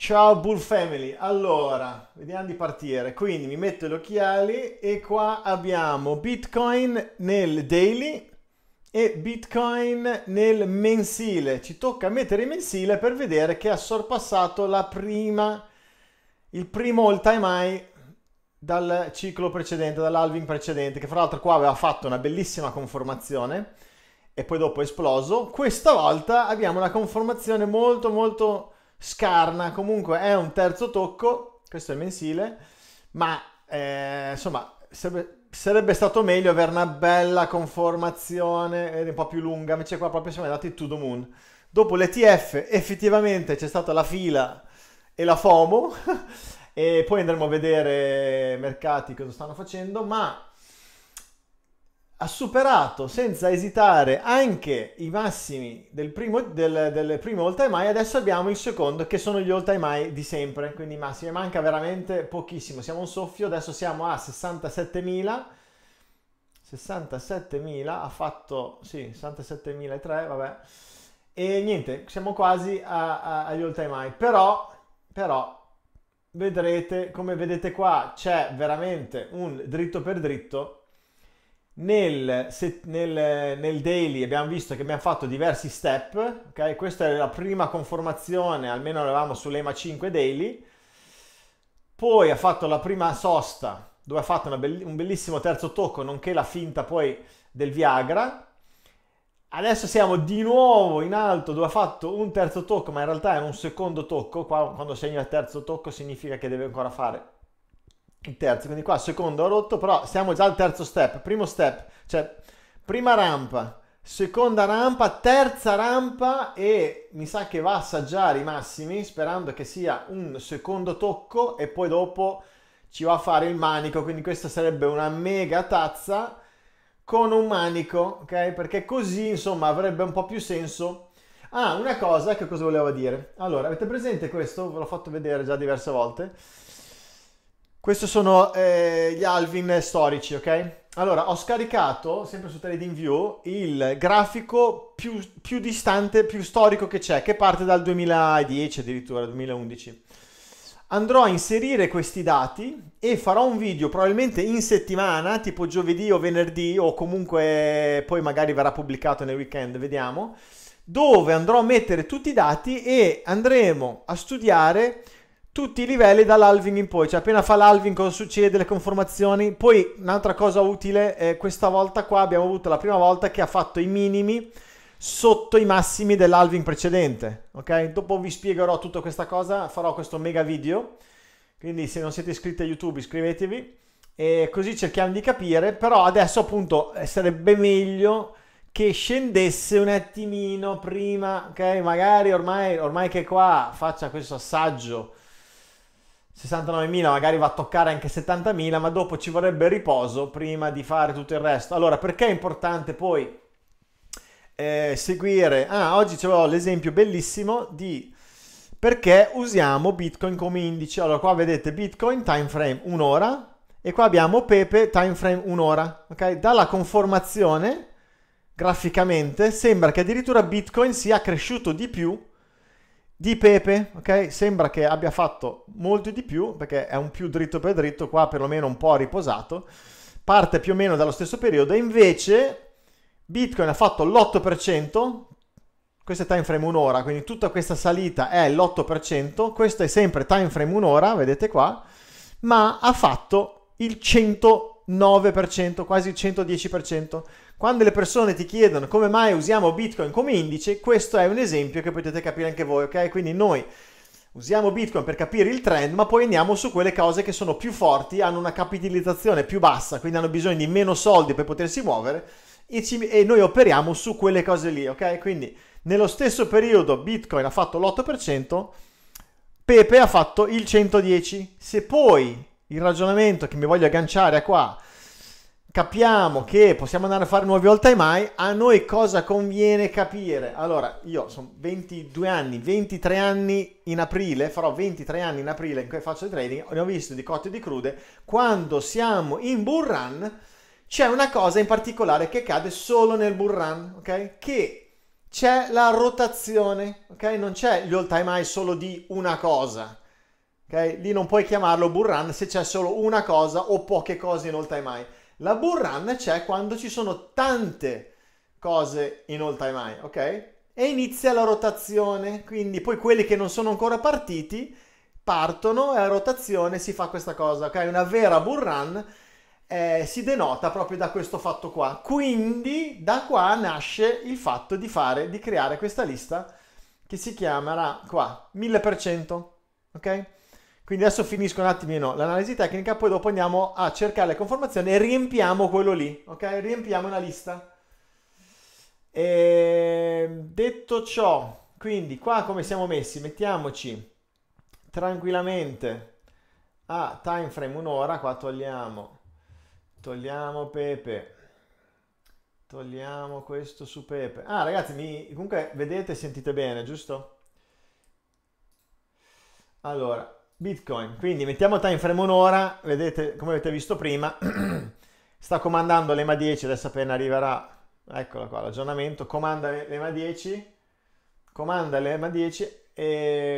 Ciao Bull Family, allora vediamo di partire, quindi mi metto gli occhiali e qua abbiamo Bitcoin nel daily e Bitcoin nel mensile, ci tocca mettere il mensile per vedere che ha sorpassato la prima, il primo all time high dal ciclo precedente, dall'alving precedente, che fra l'altro qua aveva fatto una bellissima conformazione e poi dopo è esploso, questa volta abbiamo una conformazione molto molto scarna, comunque è un terzo tocco, questo è mensile, ma eh, insomma sarebbe, sarebbe, stato meglio avere una bella conformazione un po' più lunga, invece qua proprio siamo andati to the moon. Dopo l'ETF effettivamente c'è stata la fila e la FOMO e poi andremo a vedere mercati cosa stanno facendo, ma ha superato senza esitare anche i massimi del primo, del, del primo all time high, adesso abbiamo il secondo che sono gli all time high di sempre, quindi massimi, manca veramente pochissimo, siamo un soffio, adesso siamo a 67.000, 67.000 ha fatto, sì, 67.003, vabbè, e niente, siamo quasi a, a, agli all time high, però, però, vedrete, come vedete qua, c'è veramente un dritto per dritto, nel, nel, nel, daily abbiamo visto che abbiamo fatto diversi step, okay? questa è la prima conformazione, almeno eravamo sull'EMA 5 daily, poi ha fatto la prima sosta dove ha fatto be- un bellissimo terzo tocco, nonché la finta poi del Viagra, adesso siamo di nuovo in alto dove ha fatto un terzo tocco, ma in realtà era un secondo tocco, Qua, quando segna il terzo tocco significa che deve ancora fare il terzo, quindi qua secondo ho rotto, però siamo già al terzo step, primo step, cioè prima rampa, seconda rampa, terza rampa e mi sa che va a assaggiare i massimi sperando che sia un secondo tocco e poi dopo ci va a fare il manico, quindi questa sarebbe una mega tazza con un manico, ok? Perché così insomma avrebbe un po' più senso Ah, una cosa, che cosa volevo dire? Allora, avete presente questo? Ve l'ho fatto vedere già diverse volte. Questi sono eh, gli Alvin storici, ok? Allora, ho scaricato, sempre su TradingView, il grafico più, più distante, più storico che c'è, che parte dal 2010, addirittura 2011. Andrò a inserire questi dati e farò un video probabilmente in settimana, tipo giovedì o venerdì, o comunque eh, poi magari verrà pubblicato nel weekend, vediamo, dove andrò a mettere tutti i dati e andremo a studiare tutti i livelli dall'alving in poi, cioè appena fa l'alving cosa succede, le conformazioni. Poi un'altra cosa utile, eh, questa volta qua abbiamo avuto la prima volta che ha fatto i minimi sotto i massimi dell'alving precedente, ok? Dopo vi spiegherò tutta questa cosa, farò questo mega video, quindi se non siete iscritti a YouTube iscrivetevi e così cerchiamo di capire, però adesso appunto sarebbe meglio che scendesse un attimino prima, ok? Magari ormai, ormai che qua faccia questo assaggio 69.000 magari va a toccare anche 70.000, ma dopo ci vorrebbe riposo prima di fare tutto il resto. Allora, perché è importante poi eh, seguire? Ah, oggi avevo l'esempio bellissimo di perché usiamo Bitcoin come indice. Allora, qua vedete Bitcoin time frame un'ora e qua abbiamo Pepe time frame un'ora. Ok? Dalla conformazione graficamente sembra che addirittura Bitcoin sia cresciuto di più di Pepe, ok? Sembra che abbia fatto molto di più, perché è un più dritto per dritto, qua perlomeno un po' riposato. Parte più o meno dallo stesso periodo, invece Bitcoin ha fatto l'8%, questo è time frame un'ora, quindi tutta questa salita è l'8%, questo è sempre time frame un'ora, vedete qua, ma ha fatto il 109%, quasi il 110%. Quando le persone ti chiedono come mai usiamo Bitcoin come indice, questo è un esempio che potete capire anche voi, ok? Quindi noi usiamo Bitcoin per capire il trend, ma poi andiamo su quelle cose che sono più forti, hanno una capitalizzazione più bassa, quindi hanno bisogno di meno soldi per potersi muovere e, ci, e noi operiamo su quelle cose lì, ok? Quindi nello stesso periodo Bitcoin ha fatto l'8%, Pepe ha fatto il 110. Se poi il ragionamento che mi voglio agganciare a qua capiamo che possiamo andare a fare nuovi all time high, a noi cosa conviene capire? Allora, io sono 22 anni, 23 anni in aprile, farò 23 anni in aprile in cui faccio il trading, ne ho visto di cotte e di crude, quando siamo in bull run c'è una cosa in particolare che cade solo nel bull run, ok? Che c'è la rotazione, ok? Non c'è gli all time high solo di una cosa. ok? Lì non puoi chiamarlo bull run se c'è solo una cosa o poche cose in all time high la bull run c'è quando ci sono tante cose in all time high, ok? E inizia la rotazione, quindi poi quelli che non sono ancora partiti partono e a rotazione si fa questa cosa, ok? Una vera bull run eh, si denota proprio da questo fatto qua. Quindi da qua nasce il fatto di fare, di creare questa lista che si chiamerà qua 1000%, ok? Quindi adesso finisco un attimino l'analisi tecnica, poi dopo andiamo a cercare le conformazioni e riempiamo quello lì, ok? Riempiamo una lista. E ehm, detto ciò, quindi qua come siamo messi? Mettiamoci tranquillamente a time frame un'ora, qua togliamo, togliamo Pepe, togliamo questo su Pepe. Ah ragazzi, mi, comunque vedete e sentite bene, giusto? Allora, Bitcoin. Quindi mettiamo il time frame un'ora, vedete come avete visto prima, sta comandando l'EMA 10, adesso appena arriverà, eccola qua, l'aggiornamento, comanda l'EMA 10, comanda l'EMA 10 e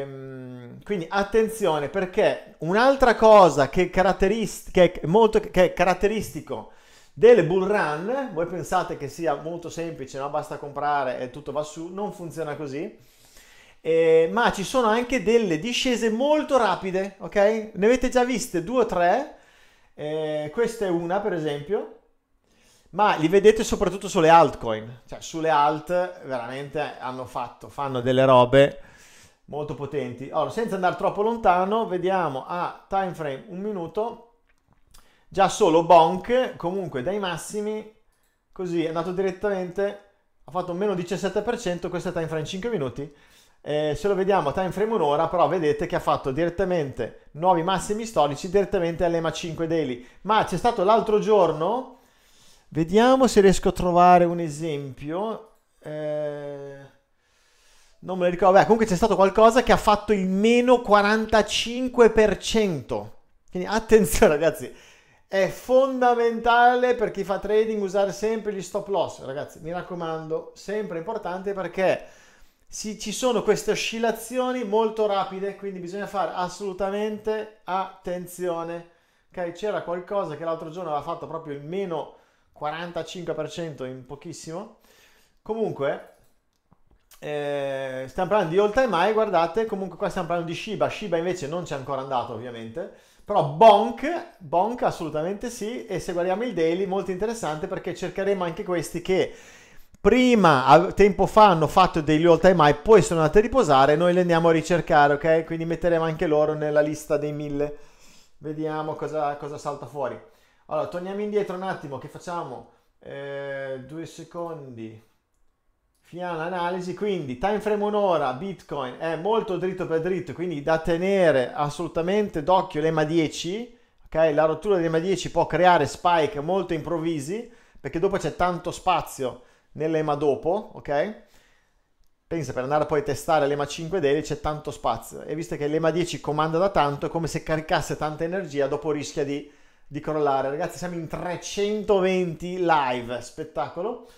ehm, quindi attenzione perché un'altra cosa che, caratterist- che, è molto, che è caratteristico del bull run, voi pensate che sia molto semplice, no? basta comprare e tutto va su, non funziona così eh, ma ci sono anche delle discese molto rapide, ok? Ne avete già viste due o tre, eh, questa è una per esempio, ma li vedete soprattutto sulle altcoin, cioè sulle alt veramente hanno fatto, fanno delle robe molto potenti. Allora, senza andare troppo lontano, vediamo a time frame un minuto, già solo Bonk, comunque dai massimi, così è andato direttamente, ha fatto meno 17%, questa è time frame 5 minuti, eh, se lo vediamo a time frame un'ora, però vedete che ha fatto direttamente nuovi massimi storici direttamente all'EMA 5 daily. Ma c'è stato l'altro giorno, vediamo se riesco a trovare un esempio. Eh, non me lo ricordo. Beh, comunque c'è stato qualcosa che ha fatto il meno 45%. Quindi attenzione, ragazzi. È fondamentale per chi fa trading usare sempre gli stop loss, ragazzi. Mi raccomando, sempre importante perché si, ci sono queste oscillazioni molto rapide, quindi bisogna fare assolutamente attenzione. Okay? C'era qualcosa che l'altro giorno aveva fatto proprio il meno 45% in pochissimo. Comunque, eh, stiamo parlando di all time high, guardate, comunque qua stiamo parlando di Shiba, Shiba invece non c'è ancora andato ovviamente, però Bonk, Bonk assolutamente sì, e se guardiamo il daily molto interessante perché cercheremo anche questi che prima, tempo fa, hanno fatto degli all time high, poi sono andati a riposare, noi li andiamo a ricercare, ok? Quindi metteremo anche loro nella lista dei mille. Vediamo cosa, cosa salta fuori. Allora, torniamo indietro un attimo, che facciamo? Eh, due secondi. Fiana analisi, quindi time frame un'ora, Bitcoin è molto dritto per dritto, quindi da tenere assolutamente d'occhio l'EMA 10, ok? La rottura dell'EMA 10 può creare spike molto improvvisi, perché dopo c'è tanto spazio nell'EMA dopo, ok? Pensa, per andare poi a testare l'EMA 5 Daily c'è tanto spazio e visto che l'EMA 10 comanda da tanto, è come se caricasse tanta energia, dopo rischia di, di crollare. Ragazzi, siamo in 320 live, spettacolo,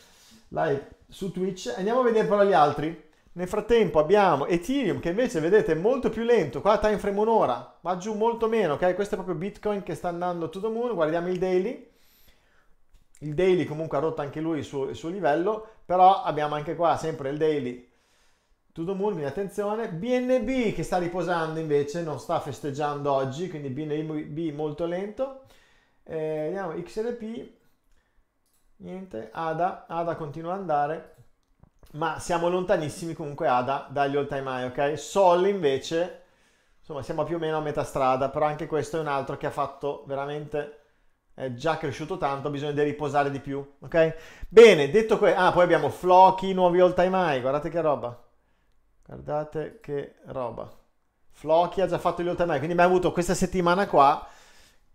live su Twitch. Andiamo a vedere però gli altri. Nel frattempo abbiamo Ethereum che invece vedete è molto più lento, qua time frame un'ora, va giù molto meno, ok? Questo è proprio Bitcoin che sta andando to the moon, guardiamo il daily il daily comunque ha rotto anche lui il suo, il suo livello, però abbiamo anche qua sempre il daily to the moon, quindi attenzione. BNB che sta riposando invece, non sta festeggiando oggi, quindi BNB molto lento. Eh, vediamo XRP, niente, ADA, ADA continua ad andare, ma siamo lontanissimi comunque ADA dagli all time high, ok? Sol invece, insomma siamo più o meno a metà strada, però anche questo è un altro che ha fatto veramente è già cresciuto tanto, ha bisogno di riposare di più, ok? Bene, detto questo, ah, poi abbiamo Floki, nuovi all time high, guardate che roba, guardate che roba. Floki ha già fatto gli all time high, quindi abbiamo avuto questa settimana qua,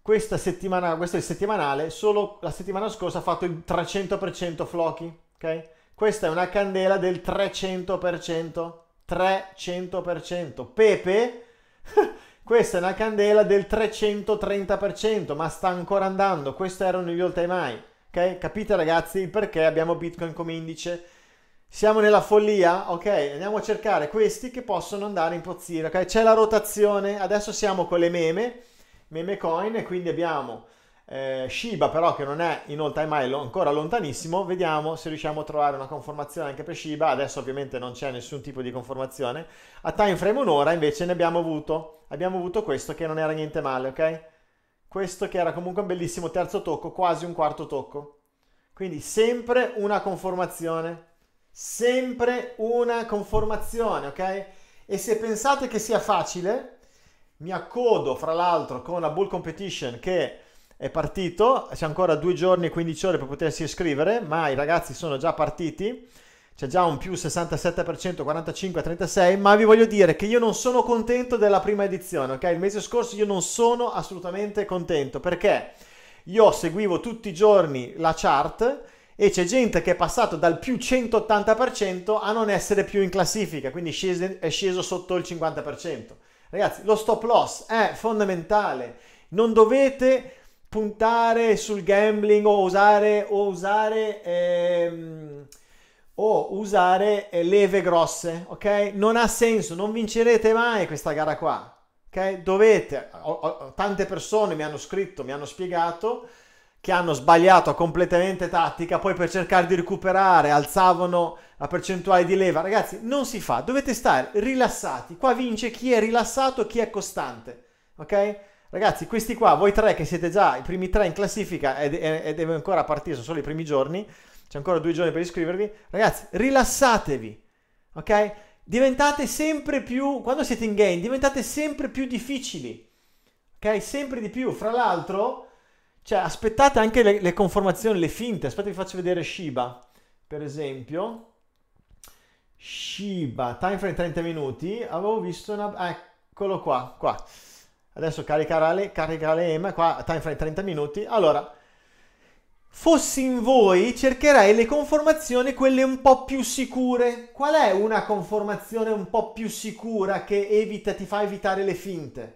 questa settimana, questo è il settimanale, solo la settimana scorsa ha fatto il 300% Floki, ok? Questa è una candela del 300%, 300%. Pepe Questa è una candela del 330%, ma sta ancora andando. Questo era un all time high. Okay? Capite ragazzi il perché abbiamo Bitcoin come indice? Siamo nella follia? Ok, andiamo a cercare questi che possono andare in impazzire. Ok, C'è la rotazione, adesso siamo con le meme, meme coin, e quindi abbiamo eh, Shiba però che non è in all time high ancora lontanissimo vediamo se riusciamo a trovare una conformazione anche per Shiba adesso ovviamente non c'è nessun tipo di conformazione a time frame un'ora invece ne abbiamo avuto abbiamo avuto questo che non era niente male ok questo che era comunque un bellissimo terzo tocco quasi un quarto tocco quindi sempre una conformazione sempre una conformazione ok e se pensate che sia facile mi accodo fra l'altro con la bull competition che è partito, c'è ancora due giorni e 15 ore per potersi iscrivere, ma i ragazzi sono già partiti, c'è già un più 67%, 45 36, ma vi voglio dire che io non sono contento della prima edizione, ok? Il mese scorso io non sono assolutamente contento perché io seguivo tutti i giorni la chart e c'è gente che è passato dal più 180% a non essere più in classifica, quindi è sceso sotto il 50%. Ragazzi, lo stop loss è fondamentale. Non dovete puntare sul gambling o usare, o usare, ehm, o usare eh, leve grosse, ok? Non ha senso, non vincerete mai questa gara qua, ok? Dovete, ho, ho, tante persone mi hanno scritto, mi hanno spiegato che hanno sbagliato completamente tattica, poi per cercare di recuperare alzavano la percentuale di leva. Ragazzi, non si fa, dovete stare rilassati. Qua vince chi è rilassato, e chi è costante, ok? Ragazzi, questi qua, voi tre che siete già i primi tre in classifica e deve ancora partire, sono solo i primi giorni, c'è ancora due giorni per iscrivervi. Ragazzi, rilassatevi, ok? Diventate sempre più, quando siete in game, diventate sempre più difficili, ok? Sempre di più. Fra l'altro, cioè, aspettate anche le, le conformazioni, le finte. Aspetta, vi faccio vedere Shiba, per esempio. Shiba, time frame 30 minuti. Avevo visto una... Eccolo qua, qua. Adesso caricare, caricare EMA, qua time frame 30 minuti. Allora, fossi in voi cercherei le conformazioni quelle un po' più sicure. Qual è una conformazione un po' più sicura che evita, ti fa evitare le finte?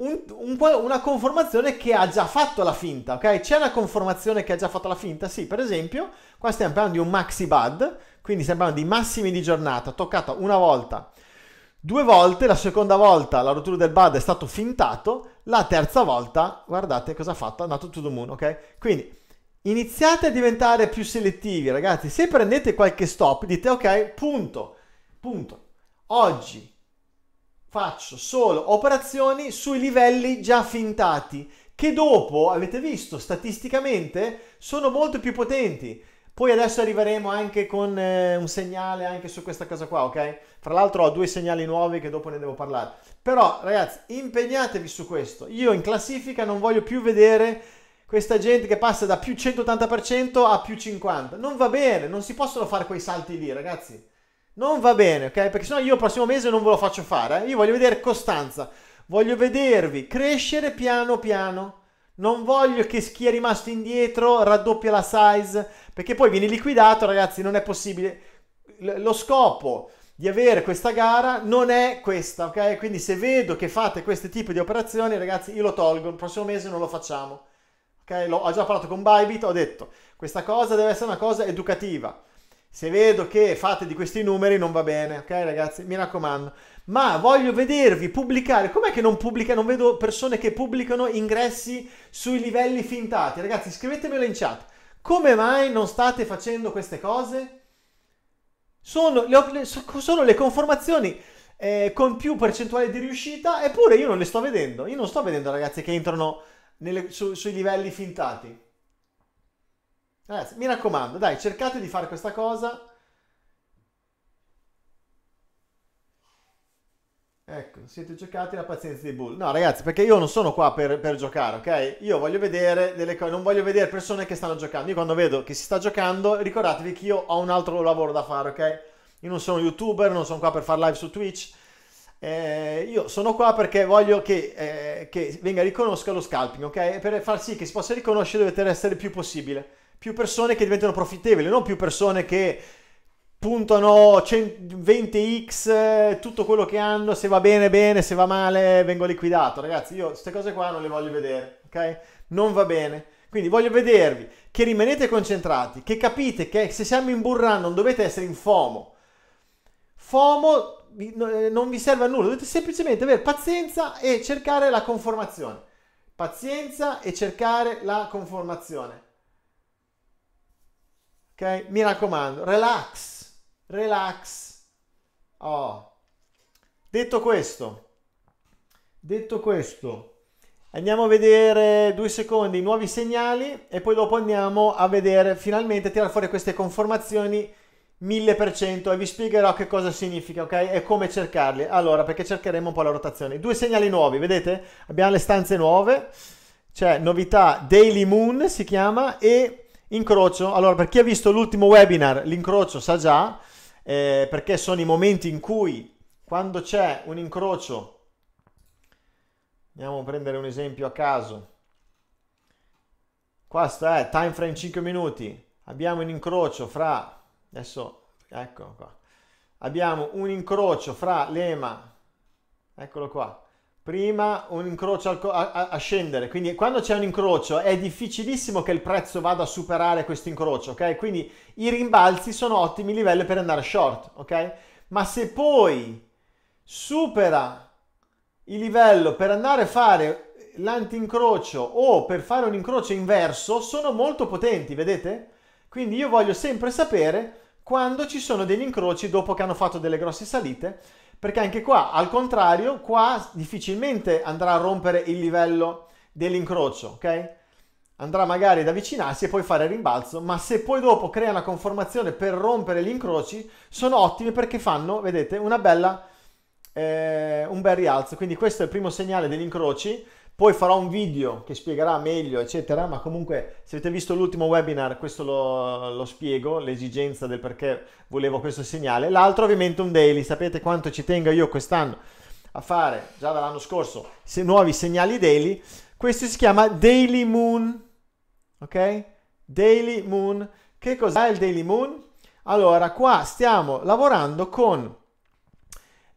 Un, un, una conformazione che ha già fatto la finta, ok? C'è una conformazione che ha già fatto la finta? Sì, per esempio, qua stiamo parlando di un maxi bud, quindi stiamo parlando di massimi di giornata, toccata una volta Due volte, la seconda volta la rottura del bad è stato fintato, la terza volta, guardate cosa ha fatto, è andato to the moon, ok? Quindi iniziate a diventare più selettivi, ragazzi. Se prendete qualche stop, dite ok, punto, punto. Oggi faccio solo operazioni sui livelli già fintati, che dopo, avete visto, statisticamente sono molto più potenti. Poi adesso arriveremo anche con eh, un segnale anche su questa cosa qua, ok? Fra l'altro ho due segnali nuovi che dopo ne devo parlare. Però ragazzi, impegnatevi su questo. Io in classifica non voglio più vedere questa gente che passa da più 180% a più 50%. Non va bene, non si possono fare quei salti lì, ragazzi. Non va bene, ok? Perché sennò io il prossimo mese non ve lo faccio fare. Eh? Io voglio vedere costanza. Voglio vedervi crescere piano piano non voglio che chi è rimasto indietro raddoppia la size, perché poi viene liquidato, ragazzi, non è possibile. L- lo scopo di avere questa gara non è questa, ok? Quindi se vedo che fate questo tipo di operazioni, ragazzi, io lo tolgo, il prossimo mese non lo facciamo. Ok? L'ho, ho già parlato con Bybit, ho detto, questa cosa deve essere una cosa educativa. Se vedo che fate di questi numeri non va bene, ok ragazzi? Mi raccomando ma voglio vedervi pubblicare. Com'è che non pubblica? Non vedo persone che pubblicano ingressi sui livelli fintati. Ragazzi, scrivetemelo in chat. Come mai non state facendo queste cose? Sono le, sono le conformazioni eh, con più percentuale di riuscita, eppure io non le sto vedendo. Io non sto vedendo ragazzi che entrano nelle, su, sui livelli fintati. Ragazzi, mi raccomando, dai, cercate di fare questa cosa. Ecco, siete giocati la pazienza dei Bull. No, ragazzi, perché io non sono qua per, per giocare, ok? Io voglio vedere delle cose, non voglio vedere persone che stanno giocando. Io quando vedo che si sta giocando, ricordatevi che io ho un altro lavoro da fare, ok? Io non sono youtuber, non sono qua per fare live su Twitch. Eh, io sono qua perché voglio che, eh, che venga riconosca lo scalping, ok? Per far sì che si possa riconoscere dovete essere il più possibile. Più persone che diventano profittevoli, non più persone che puntano 20x, tutto quello che hanno, se va bene bene, se va male vengo liquidato. Ragazzi, io queste cose qua non le voglio vedere, ok? Non va bene. Quindi voglio vedervi che rimanete concentrati, che capite che se siamo in burra non dovete essere in FOMO. FOMO eh, non vi serve a nulla, dovete semplicemente avere pazienza e cercare la conformazione. Pazienza e cercare la conformazione. Ok? Mi raccomando, relax relax. Oh. Detto questo, detto questo, andiamo a vedere due secondi i nuovi segnali e poi dopo andiamo a vedere finalmente tirare fuori queste conformazioni 1000% e vi spiegherò che cosa significa, ok? E come cercarli. Allora, perché cercheremo un po' la rotazione. Due segnali nuovi, vedete? Abbiamo le stanze nuove, c'è cioè novità Daily Moon si chiama e incrocio. Allora, per chi ha visto l'ultimo webinar, l'incrocio sa già eh, perché sono i momenti in cui quando c'è un incrocio, andiamo a prendere un esempio a caso, qua è eh, time frame 5 minuti, abbiamo un incrocio fra, adesso, eccolo qua, abbiamo un incrocio fra l'EMA, eccolo qua, prima un incrocio co- a-, a-, scendere, quindi quando c'è un incrocio è difficilissimo che il prezzo vada a superare questo incrocio, ok? Quindi i rimbalzi sono ottimi livelli per andare short, ok? Ma se poi supera il livello per andare a fare l'antincrocio o per fare un incrocio inverso sono molto potenti, vedete? Quindi io voglio sempre sapere quando ci sono degli incroci dopo che hanno fatto delle grosse salite perché anche qua, al contrario, qua difficilmente andrà a rompere il livello dell'incrocio, ok? Andrà magari ad avvicinarsi e poi fare il rimbalzo, ma se poi dopo crea una conformazione per rompere gli incroci, sono ottimi perché fanno, vedete, una bella, eh, un bel rialzo. Quindi questo è il primo segnale degli incroci poi farò un video che spiegherà meglio, eccetera, ma comunque se avete visto l'ultimo webinar questo lo, lo spiego, l'esigenza del perché volevo questo segnale. L'altro ovviamente un daily, sapete quanto ci tengo io quest'anno a fare, già dall'anno scorso, se nuovi segnali daily. Questo si chiama Daily Moon, ok? Daily Moon. Che cos'è il Daily Moon? Allora, qua stiamo lavorando con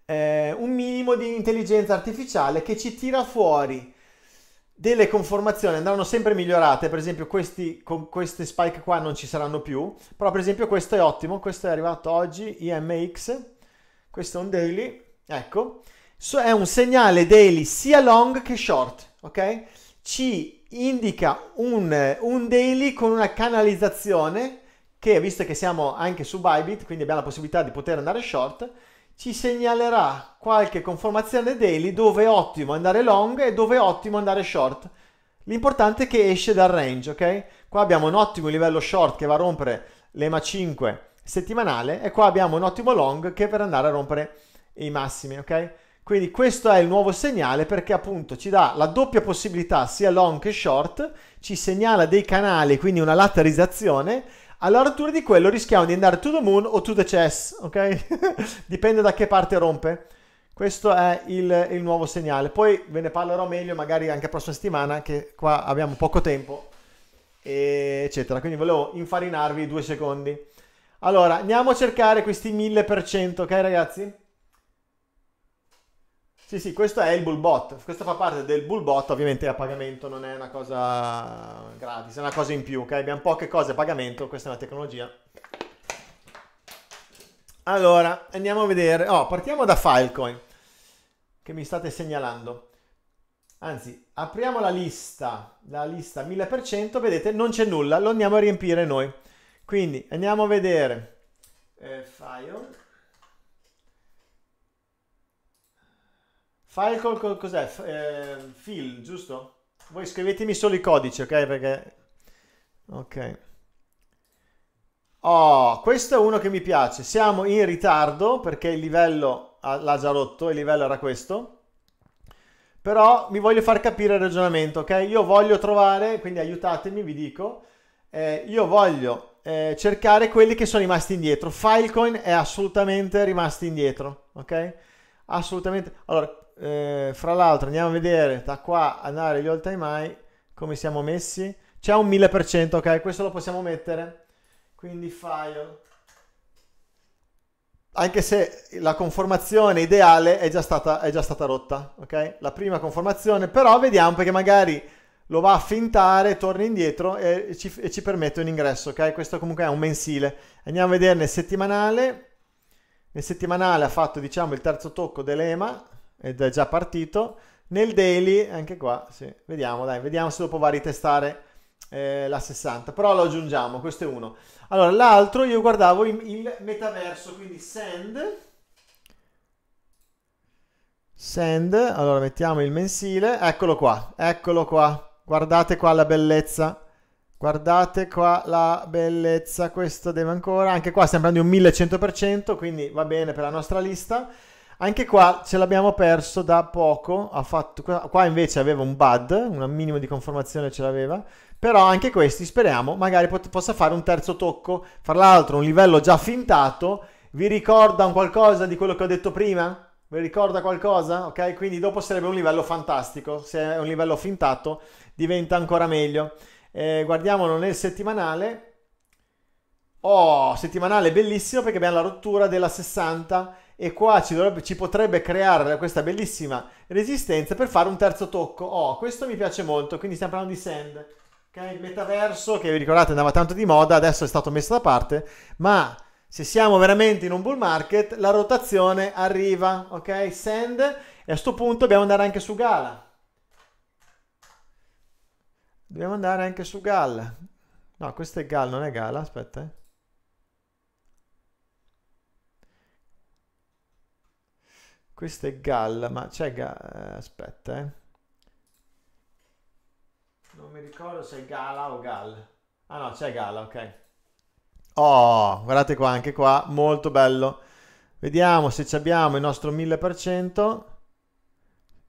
eh, un minimo di intelligenza artificiale che ci tira fuori delle conformazioni andranno sempre migliorate, per esempio questi, con questi spike qua non ci saranno più, però per esempio questo è ottimo, questo è arrivato oggi, IMX, questo è un daily, ecco, so, è un segnale daily sia long che short, ok? Ci indica un, un daily con una canalizzazione che, visto che siamo anche su Bybit, quindi abbiamo la possibilità di poter andare short, ci segnalerà qualche conformazione daily dove è ottimo andare long e dove è ottimo andare short. L'importante è che esce dal range, ok? Qua abbiamo un ottimo livello short che va a rompere l'EMA 5 settimanale e qua abbiamo un ottimo long che per andare a rompere i massimi, ok? Quindi questo è il nuovo segnale perché appunto ci dà la doppia possibilità sia long che short, ci segnala dei canali, quindi una laterizzazione allora tour di quello rischiamo di andare to the moon o to the chess, ok? Dipende da che parte rompe. Questo è il, il, nuovo segnale. Poi ve ne parlerò meglio magari anche la prossima settimana, che qua abbiamo poco tempo, eccetera. Quindi volevo infarinarvi due secondi. Allora, andiamo a cercare questi 1000%, ok ragazzi? Sì, sì, questo è il bullbot. Questo fa parte del bullbot, ovviamente a pagamento non è una cosa gratis, è una cosa in più. ok? Abbiamo poche cose a pagamento, questa è una tecnologia. Allora, andiamo a vedere. Oh, partiamo da Filecoin che mi state segnalando. Anzi, apriamo la lista, la lista 1000%, vedete, non c'è nulla, lo andiamo a riempire noi. Quindi andiamo a vedere eh, File Falcon cos'è? Eh, Phil, giusto? Voi scrivetemi solo i codici, ok? Perché... Ok. Oh, questo è uno che mi piace. Siamo in ritardo perché il livello l'ha già rotto, il livello era questo. Però mi voglio far capire il ragionamento, ok? Io voglio trovare, quindi aiutatemi, vi dico, eh, io voglio eh, cercare quelli che sono rimasti indietro. Filecoin è assolutamente rimasto indietro, ok? Assolutamente. Allora, eh, fra l'altro andiamo a vedere da qua andare agli all time high come siamo messi. C'è un 1000%, ok? Questo lo possiamo mettere. Quindi file. Anche se la conformazione ideale è già stata, è già stata rotta, ok? La prima conformazione, però vediamo perché magari lo va a fintare, torna indietro e ci, e ci permette un ingresso, ok? Questo comunque è un mensile. Andiamo a vedere nel settimanale. Nel settimanale ha fatto, diciamo, il terzo tocco dell'EMA, ed è già partito. Nel daily, anche qua, sì, vediamo, dai, vediamo se dopo va a ritestare eh, la 60, però lo aggiungiamo, questo è uno. Allora, l'altro io guardavo il, il metaverso, quindi send, send, allora mettiamo il mensile, eccolo qua, eccolo qua, guardate qua la bellezza, guardate qua la bellezza, questo deve ancora, anche qua stiamo prendendo un 1100%, quindi va bene per la nostra lista. Anche qua ce l'abbiamo perso da poco, ha fatto, qua invece aveva un bud, un minimo di conformazione ce l'aveva, però anche questi speriamo magari pot- possa fare un terzo tocco, fra l'altro un livello già fintato, vi ricorda un qualcosa di quello che ho detto prima? Vi ricorda qualcosa? Ok, quindi dopo sarebbe un livello fantastico, se è un livello fintato diventa ancora meglio. Eh, guardiamolo nel settimanale, Oh, settimanale bellissimo perché abbiamo la rottura della 60 e qua ci, dovrebbe, ci, potrebbe creare questa bellissima resistenza per fare un terzo tocco. Oh, questo mi piace molto, quindi stiamo parlando di Sand, che è il metaverso che vi ricordate andava tanto di moda, adesso è stato messo da parte, ma se siamo veramente in un bull market la rotazione arriva, ok? Sand e a questo punto dobbiamo andare anche su Gala. Dobbiamo andare anche su Gala. No, questo è Gala, non è Gala, aspetta. Eh. Questo è Gall, ma c'è Gall... Eh, aspetta, eh. Non mi ricordo se è Gala o Gall. Ah no, c'è Gala, ok. Oh, guardate qua, anche qua, molto bello. Vediamo se abbiamo il nostro 1000%.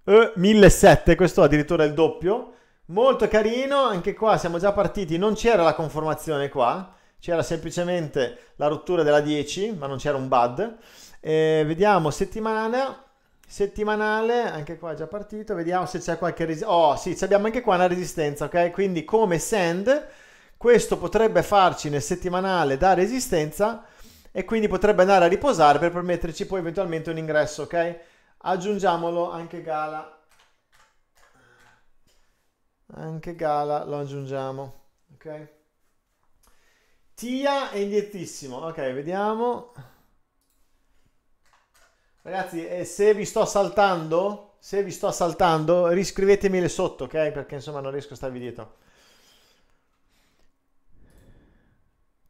Eh, 1700, questo addirittura è il doppio. Molto carino, anche qua siamo già partiti, non c'era la conformazione qua, c'era semplicemente la rottura della 10, ma non c'era un bud. Eh, vediamo settimana settimanale, anche qua è già partito, vediamo se c'è qualche resistenza. Oh sì, abbiamo anche qua una resistenza, ok? Quindi come send, questo potrebbe farci nel settimanale da resistenza e quindi potrebbe andare a riposare per permetterci poi eventualmente un ingresso, ok? Aggiungiamolo anche Gala. Anche Gala lo aggiungiamo, ok? Tia è indiettissimo, ok, vediamo. Ragazzi, eh, se vi sto saltando, se vi sto saltando, riscrivetemele sotto, ok? Perché insomma non riesco a starvi dietro.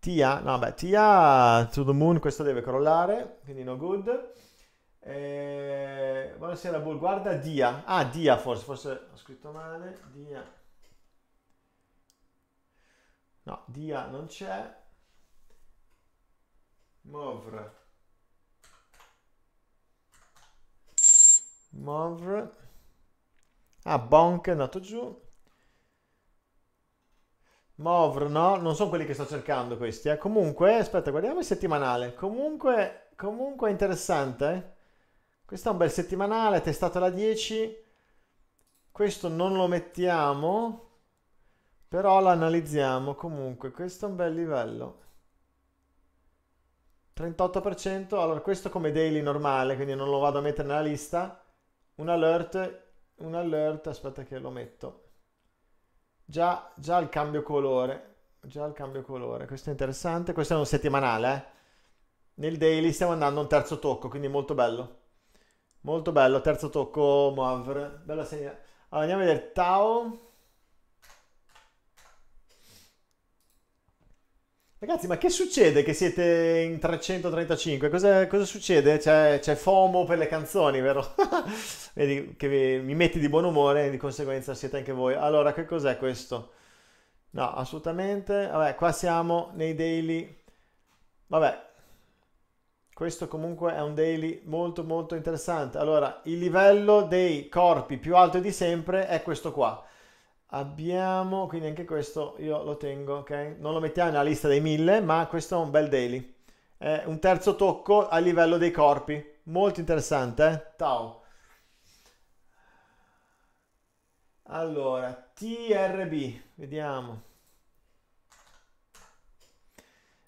Tia, no beh, Tia to the moon, questo deve crollare, quindi no good. Eh, buonasera Bull, guarda Dia. Ah, Dia forse, forse ho scritto male. Dia. No, Dia non c'è. Movre. Mov. Ah, Bonk è andato giù. Movr, no? Non sono quelli che sto cercando questi, eh. Comunque, aspetta, guardiamo il settimanale. Comunque, comunque è interessante, Questo è un bel settimanale, testato alla 10. Questo non lo mettiamo, però lo analizziamo comunque. Questo è un bel livello. 38%, allora questo come daily normale, quindi non lo vado a mettere nella lista un alert, un alert, aspetta che lo metto. Già, già il cambio colore, già il cambio colore, questo è interessante, questo è un settimanale, eh? Nel daily stiamo andando un terzo tocco, quindi molto bello. Molto bello, terzo tocco Moavr, bella segna. Allora andiamo a vedere Tao. Ragazzi, ma che succede che siete in 335? Cosa, cosa succede? C'è, c'è, FOMO per le canzoni, vero? Vedi che vi, mi metti di buon umore e di conseguenza siete anche voi. Allora, che cos'è questo? No, assolutamente. Vabbè, qua siamo nei daily. Vabbè, questo comunque è un daily molto molto interessante. Allora, il livello dei corpi più alto di sempre è questo qua abbiamo quindi anche questo io lo tengo ok non lo mettiamo nella lista dei mille ma questo è un bel daily È un terzo tocco a livello dei corpi molto interessante eh? tau allora trb vediamo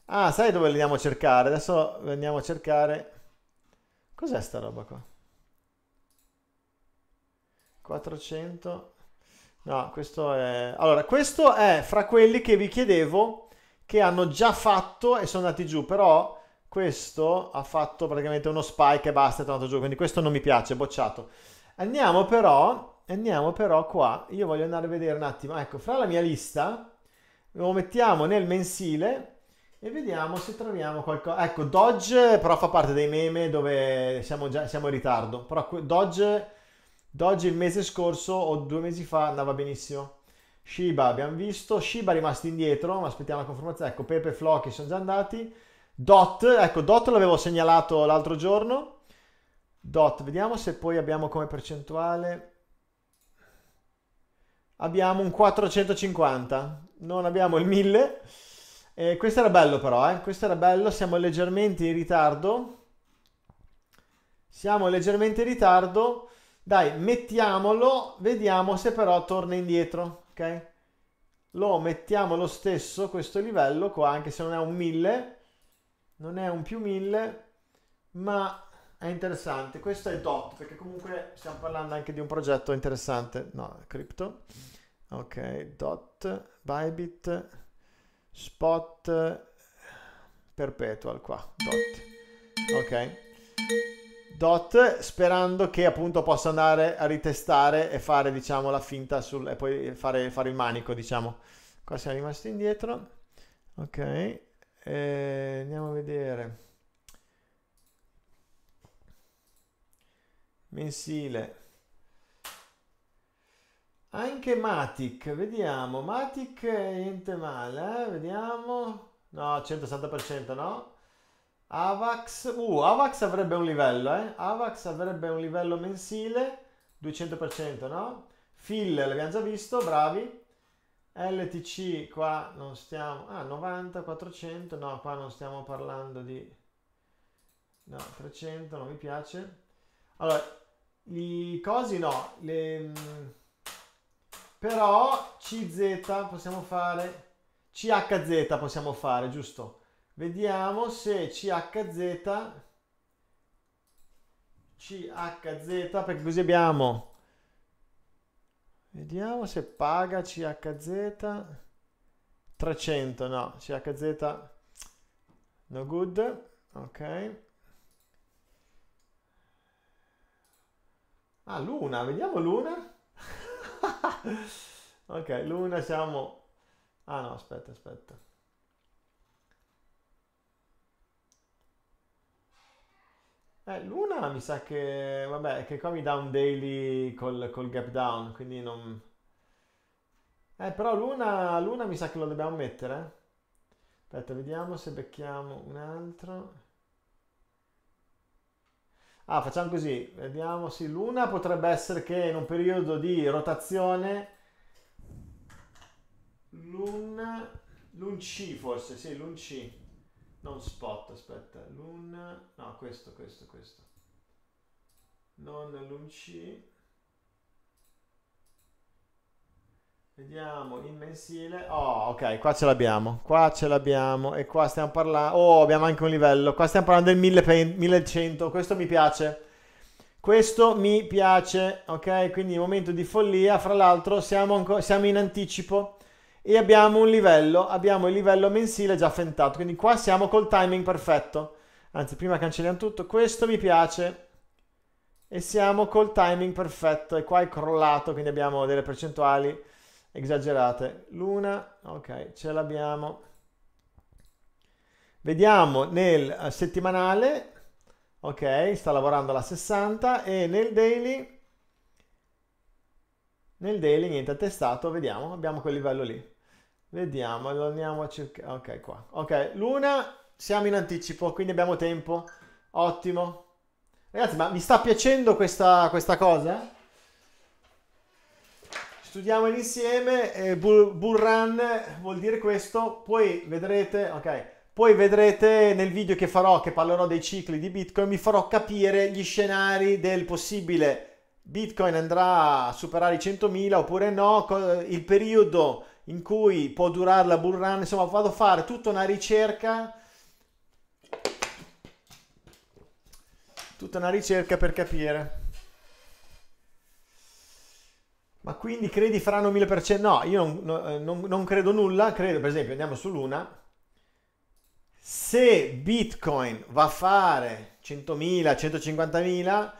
ah sai dove andiamo a cercare adesso andiamo a cercare cos'è sta roba qua 400 No, questo è... Allora, questo è fra quelli che vi chiedevo che hanno già fatto e sono andati giù, però questo ha fatto praticamente uno spike e basta, è tornato giù, quindi questo non mi piace, è bocciato. Andiamo però, andiamo però qua, io voglio andare a vedere un attimo, ecco, fra la mia lista lo mettiamo nel mensile e vediamo se troviamo qualcosa. Ecco, Dodge però fa parte dei meme dove siamo già siamo in ritardo, però Dodge Doge il mese scorso o due mesi fa andava benissimo. Shiba abbiamo visto, Shiba è rimasto indietro, ma aspettiamo la confermazione. Ecco, Pepe e Flocky sono già andati. Dot, ecco, Dot l'avevo segnalato l'altro giorno. Dot, vediamo se poi abbiamo come percentuale. Abbiamo un 450, non abbiamo il 1000. Eh, questo era bello però, eh? questo era bello, siamo leggermente in ritardo. Siamo leggermente in ritardo. Dai, mettiamolo, vediamo se però torna indietro, ok? Lo mettiamo lo stesso, questo livello qua, anche se non è un 1000, non è un più 1000, ma è interessante. Questo è DOT, perché comunque stiamo parlando anche di un progetto interessante. No, crypto. Ok, DOT, Bybit, Spot, Perpetual qua, DOT. Ok dot sperando che appunto possa andare a ritestare e fare diciamo la finta sul, e poi fare, fare il manico diciamo qua siamo rimasti indietro ok e eh, andiamo a vedere mensile anche Matic vediamo Matic eh, niente male eh? vediamo no 160% no Avax, uh, Avax avrebbe un livello, eh? Avax avrebbe un livello mensile, 200%, no? Fill, l'abbiamo già visto, bravi. LTC qua non stiamo, ah 90, 400, no qua non stiamo parlando di, no 300 non mi piace. Allora, i cosi no, le... però CZ possiamo fare, CHZ possiamo fare, giusto? Vediamo se CHZ, CHZ, perché così abbiamo, vediamo se paga CHZ, 300, no, CHZ, no good, ok. Ah, Luna, vediamo Luna. ok, Luna siamo... Ah no, aspetta, aspetta. Eh, Luna mi sa che, vabbè, che qua mi dà un daily col, col gap down, quindi non... Eh, però Luna, Luna mi sa che lo dobbiamo mettere. Aspetta, vediamo se becchiamo un altro. Ah, facciamo così, vediamo, sì, Luna potrebbe essere che in un periodo di rotazione... Luna... Lunci forse, sì, Lunci non spot aspetta l'un no questo questo questo non l'unc Vediamo il mensile. Oh, ok, qua ce l'abbiamo. Qua ce l'abbiamo. E qua stiamo parlando. Oh, abbiamo anche un livello. Qua stiamo parlando del 1100. Questo mi piace. Questo mi piace. Ok, quindi momento di follia. Fra l'altro, siamo, siamo in anticipo e abbiamo un livello, abbiamo il livello mensile già fentato, quindi qua siamo col timing perfetto. Anzi, prima cancelliamo tutto, questo mi piace e siamo col timing perfetto e qua è crollato, quindi abbiamo delle percentuali esagerate. L'una, ok, ce l'abbiamo. Vediamo nel eh, settimanale, ok, sta lavorando alla 60 e nel daily nel daily niente attestato, vediamo, abbiamo quel livello lì. Vediamo, andiamo a cercare... Ok, qua. Ok, l'una siamo in anticipo, quindi abbiamo tempo. Ottimo. Ragazzi, ma vi sta piacendo questa, questa cosa? Studiamo insieme, eh, bull, bull run vuol dire questo, poi vedrete, ok, poi vedrete nel video che farò, che parlerò dei cicli di Bitcoin, mi farò capire gli scenari del possibile Bitcoin andrà a superare i 100.000 oppure no, il periodo in cui può durare la bull run, insomma vado a fare tutta una ricerca tutta una ricerca per capire. Ma quindi credi faranno 1000%? No, io non, eh, non, non, credo nulla, credo per esempio, andiamo su Luna, se Bitcoin va a fare 100.000, 150.000,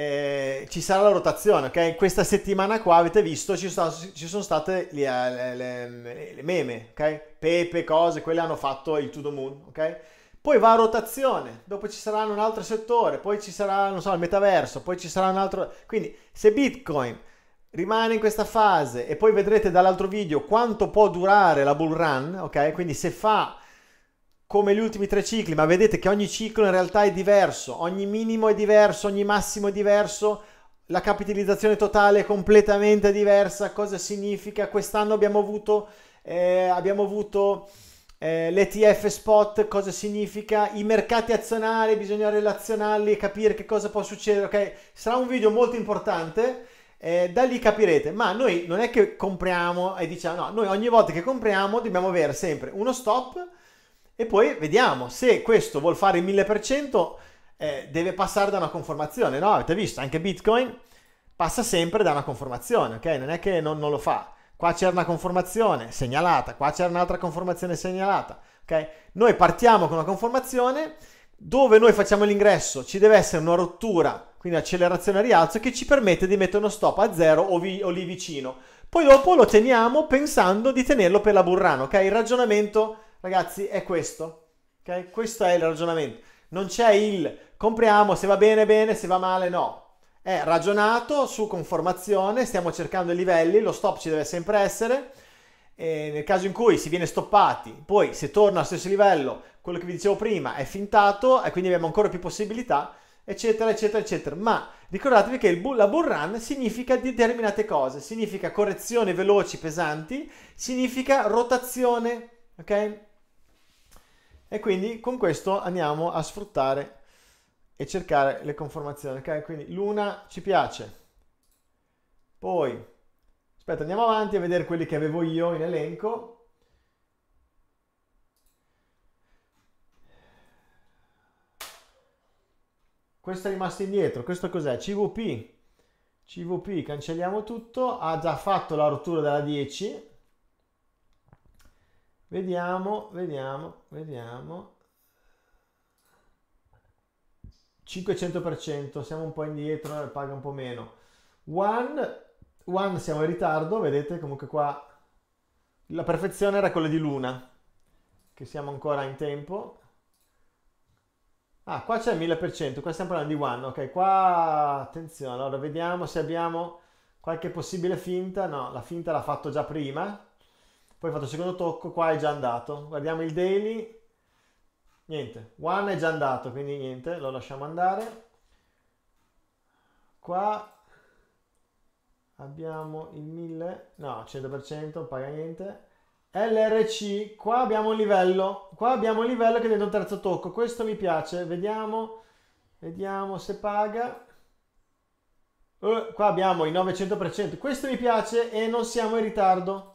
eh, ci sarà la rotazione, ok? Questa settimana qua avete visto ci sono, ci sono state le, le, le, le, meme, ok? Pepe, cose, quelle hanno fatto il To The Moon, ok? Poi va a rotazione, dopo ci sarà un altro settore, poi ci sarà, non so, il metaverso, poi ci sarà un altro... Quindi se Bitcoin rimane in questa fase e poi vedrete dall'altro video quanto può durare la bull run, ok? Quindi se fa come gli ultimi tre cicli, ma vedete che ogni ciclo in realtà è diverso, ogni minimo è diverso, ogni massimo è diverso, la capitalizzazione totale è completamente diversa, cosa significa? Quest'anno abbiamo avuto, eh, abbiamo avuto eh, l'ETF spot, cosa significa? I mercati azionari, bisogna relazionarli e capire che cosa può succedere, ok? Sarà un video molto importante. Eh, da lì capirete, ma noi non è che compriamo e diciamo no, noi ogni volta che compriamo dobbiamo avere sempre uno stop e poi vediamo se questo vuol fare il 1000%, eh, deve passare da una conformazione, no? Avete visto, anche Bitcoin passa sempre da una conformazione, ok? Non è che non, non lo fa. Qua c'era una conformazione segnalata, qua c'era un'altra conformazione segnalata, ok? Noi partiamo con una conformazione dove noi facciamo l'ingresso, ci deve essere una rottura, quindi accelerazione a rialzo, che ci permette di mettere uno stop a zero o, vi, o lì vicino. Poi dopo lo teniamo pensando di tenerlo per la burrana, ok? Il ragionamento Ragazzi, è questo. Okay? Questo è il ragionamento. Non c'è il compriamo, se va bene bene, se va male no. È ragionato su conformazione, stiamo cercando i livelli, lo stop ci deve sempre essere. E nel caso in cui si viene stoppati, poi se torna allo stesso livello, quello che vi dicevo prima è fintato e quindi abbiamo ancora più possibilità, eccetera, eccetera, eccetera. Ma ricordatevi che bull, la bull run significa determinate cose, significa correzioni veloci, pesanti, significa rotazione, ok? E quindi con questo andiamo a sfruttare e cercare le conformazioni, ok? Quindi l'una ci piace. Poi, aspetta, andiamo avanti a vedere quelli che avevo io in elenco. questo è rimasto indietro, questo cos'è? CVP, CVP, cancelliamo tutto, ha già fatto la rottura della 10, Vediamo, vediamo, vediamo. 500%, siamo un po' indietro, eh, paga un po' meno. One, one siamo in ritardo, vedete comunque qua la perfezione era quella di Luna, che siamo ancora in tempo. Ah, qua c'è il 1000%, qua stiamo parlando di One, ok, qua attenzione, allora vediamo se abbiamo qualche possibile finta, no, la finta l'ha fatto già prima, poi ho fatto il secondo tocco, qua è già andato, guardiamo il daily, niente, one è già andato, quindi niente, lo lasciamo andare, qua abbiamo il 1000, no, 100%, non paga niente, LRC, qua abbiamo un livello, qua abbiamo un livello che diventa un terzo tocco, questo mi piace, vediamo, vediamo se paga, uh, qua abbiamo i 900%, questo mi piace e non siamo in ritardo,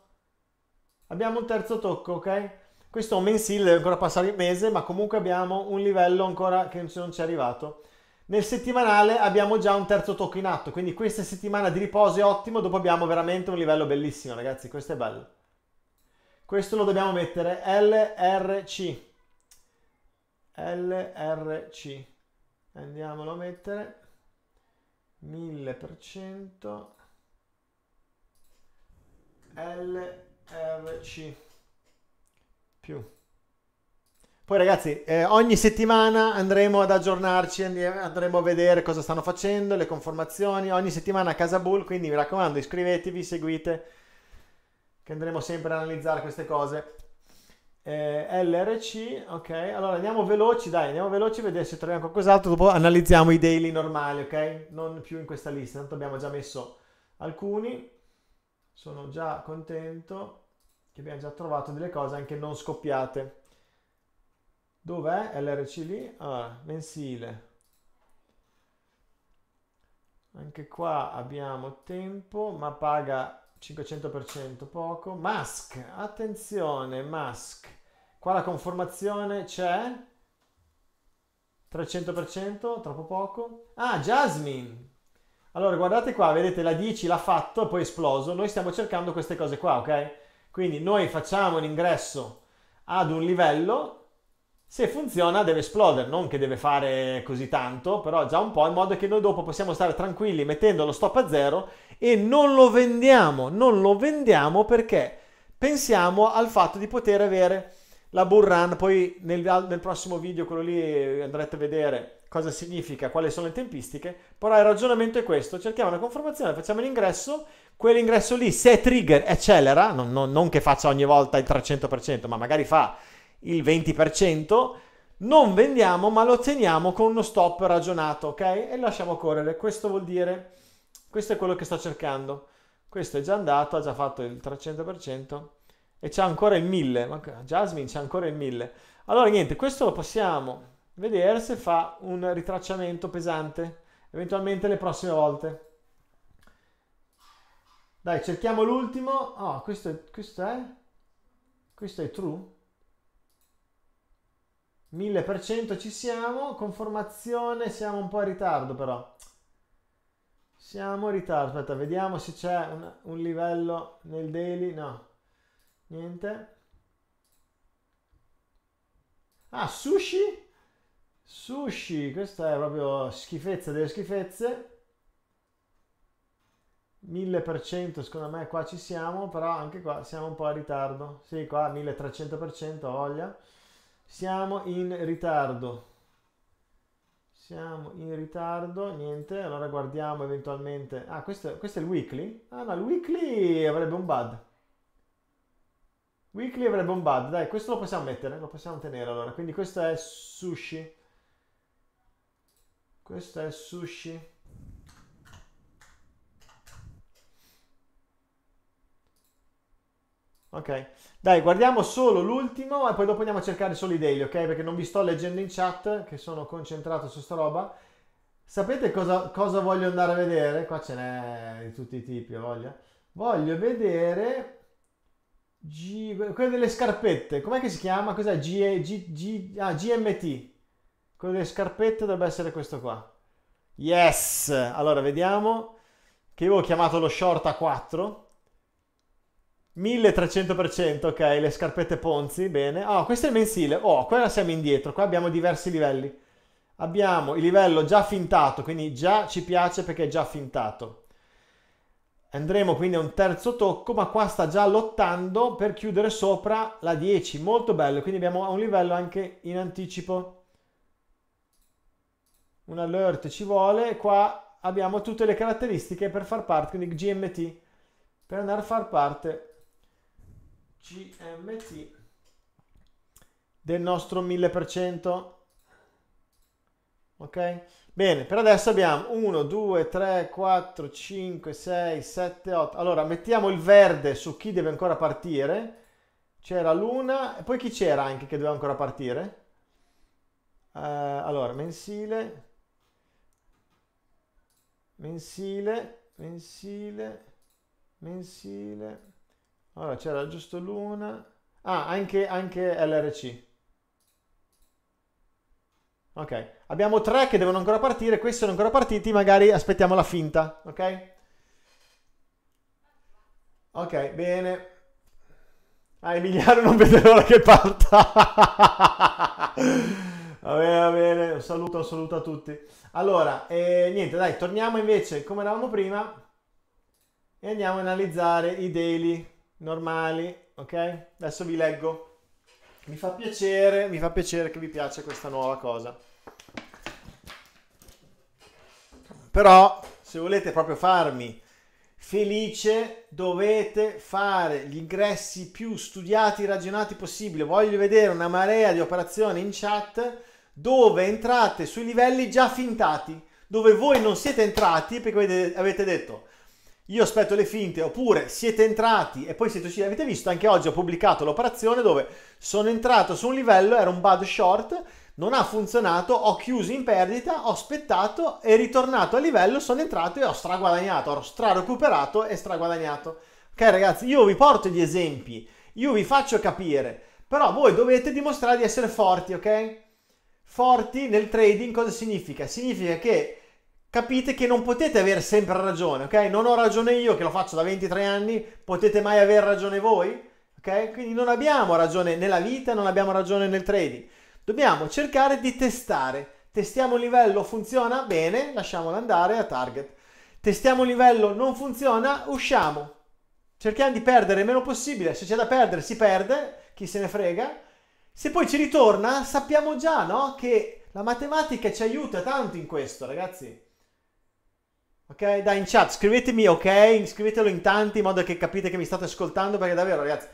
Abbiamo un terzo tocco, ok? Questo è un mensile deve ancora passare il mese, ma comunque abbiamo un livello ancora che non ci è arrivato. Nel settimanale abbiamo già un terzo tocco in atto, quindi questa settimana di riposo è ottimo, dopo abbiamo veramente un livello bellissimo, ragazzi, questo è bello. Questo lo dobbiamo mettere LRC. LRC. Andiamolo a mettere. 1000%. LRC. RC più. Poi ragazzi, eh, ogni settimana andremo ad aggiornarci, andremo a vedere cosa stanno facendo, le conformazioni, ogni settimana a Casa Bull, quindi mi raccomando iscrivetevi, seguite, che andremo sempre ad analizzare queste cose. Eh, LRC, ok, allora andiamo veloci, dai, andiamo veloci, a vedere se troviamo qualcos'altro, dopo analizziamo i daily normali, ok? Non più in questa lista, tanto abbiamo già messo alcuni sono già contento che abbiamo già trovato delle cose anche non scoppiate. Dov'è LRCV? Allora, mensile. Anche qua abbiamo tempo, ma paga 500% poco. Mask, attenzione, mask. Qua la conformazione c'è. 300%, troppo poco. Ah, Jasmine, allora, guardate qua, vedete la 10 l'ha fatto poi è esploso. Noi stiamo cercando queste cose qua, ok? Quindi noi facciamo l'ingresso ad un livello, se funziona deve esplodere, non che deve fare così tanto, però già un po', in modo che noi dopo possiamo stare tranquilli mettendo lo stop a zero e non lo vendiamo, non lo vendiamo perché pensiamo al fatto di poter avere la bull run, poi nel, nel prossimo video quello lì andrete a vedere cosa significa, quali sono le tempistiche, però il ragionamento è questo, cerchiamo una conformazione, facciamo l'ingresso, quell'ingresso lì se è trigger accelera, non, non, non che faccia ogni volta il 300%, ma magari fa il 20%, non vendiamo ma lo otteniamo con uno stop ragionato, ok? E lasciamo correre, questo vuol dire, questo è quello che sto cercando, questo è già andato, ha già fatto il 300% e c'è ancora il 1000, Jasmine c'è ancora il 1000. Allora niente, questo lo possiamo vedere se fa un ritracciamento pesante, eventualmente le prossime volte. Dai, cerchiamo l'ultimo. Oh, questo è, questo è, questo è true. 1000% ci siamo, conformazione siamo un po' in ritardo però. Siamo in ritardo, aspetta, vediamo se c'è un, un, livello nel daily, no, niente. Ah, sushi? Sushi, questa è proprio schifezza delle schifezze. 1000% secondo me qua ci siamo, però anche qua siamo un po' in ritardo. Sì, qua 1300% voglia. Siamo in ritardo. Siamo in ritardo, niente. Allora guardiamo eventualmente... Ah, questo, questo è il weekly? Ah no, il weekly avrebbe un bad. Weekly avrebbe un bad. Dai, questo lo possiamo mettere, lo possiamo tenere allora. Quindi questo è sushi. Questo è sushi. Ok, dai, guardiamo solo l'ultimo e poi dopo andiamo a cercare solo i daily, ok? Perché non vi sto leggendo in chat, che sono concentrato su sta roba. Sapete cosa, cosa voglio andare a vedere? Qua ce n'è di tutti i tipi, voglia. Voglio vedere... G... quelle delle scarpette, com'è che si chiama? Cos'è? G... G... G... Ah, GMT. Quello delle scarpette dovrebbe essere questo qua. Yes! Allora, vediamo. Che avevo chiamato lo short a 4. 1300%, ok, le scarpette Ponzi, bene. Ah, oh, questo è il mensile. Oh, qua siamo indietro, qua abbiamo diversi livelli. Abbiamo il livello già fintato, quindi già ci piace perché è già fintato. Andremo quindi a un terzo tocco, ma qua sta già lottando per chiudere sopra la 10, molto bello, quindi abbiamo un livello anche in anticipo un alert ci vuole, qua abbiamo tutte le caratteristiche per far parte, quindi GMT, per andare a far parte GMT del nostro 1000%. Ok? Bene, per adesso abbiamo 1, 2, 3, 4, 5, 6, 7, 8. Allora, mettiamo il verde su chi deve ancora partire. C'era l'una, e poi chi c'era anche che doveva ancora partire? Uh, allora, mensile, mensile, mensile, mensile. Ora c'era giusto l'una. Ah, anche, anche LRC. Ok, abbiamo tre che devono ancora partire, questi sono ancora partiti, magari aspettiamo la finta, ok? Ok, bene. Ah, Emiliano non vedo l'ora che parta. Va bene, va bene, un saluto, un saluto a tutti. Allora, eh, niente, dai, torniamo invece come eravamo prima e andiamo a analizzare i daily normali, ok? Adesso vi leggo. Mi fa piacere, mi fa piacere che vi piace questa nuova cosa. Però, se volete proprio farmi felice dovete fare gli ingressi più studiati e ragionati possibile. Voglio vedere una marea di operazioni in chat dove entrate sui livelli già fintati, dove voi non siete entrati perché avete detto io aspetto le finte, oppure siete entrati e poi siete usciti. Avete visto, anche oggi ho pubblicato l'operazione dove sono entrato su un livello, era un bad short, non ha funzionato, ho chiuso in perdita, ho aspettato e ritornato al livello, sono entrato e ho straguadagnato, ho strarecuperato e straguadagnato. Ok ragazzi, io vi porto gli esempi, io vi faccio capire, però voi dovete dimostrare di essere forti, ok? forti nel trading cosa significa? Significa che capite che non potete avere sempre ragione, ok? Non ho ragione io che lo faccio da 23 anni, potete mai avere ragione voi, ok? Quindi non abbiamo ragione nella vita, non abbiamo ragione nel trading. Dobbiamo cercare di testare. Testiamo un livello, funziona bene, lasciamolo andare a target. Testiamo un livello, non funziona, usciamo. Cerchiamo di perdere il meno possibile, se c'è da perdere si perde, chi se ne frega se poi ci ritorna, sappiamo già no? che la matematica ci aiuta tanto in questo, ragazzi. Ok, dai, in chat scrivetemi ok, scrivetelo in tanti in modo che capite che mi state ascoltando perché davvero, ragazzi,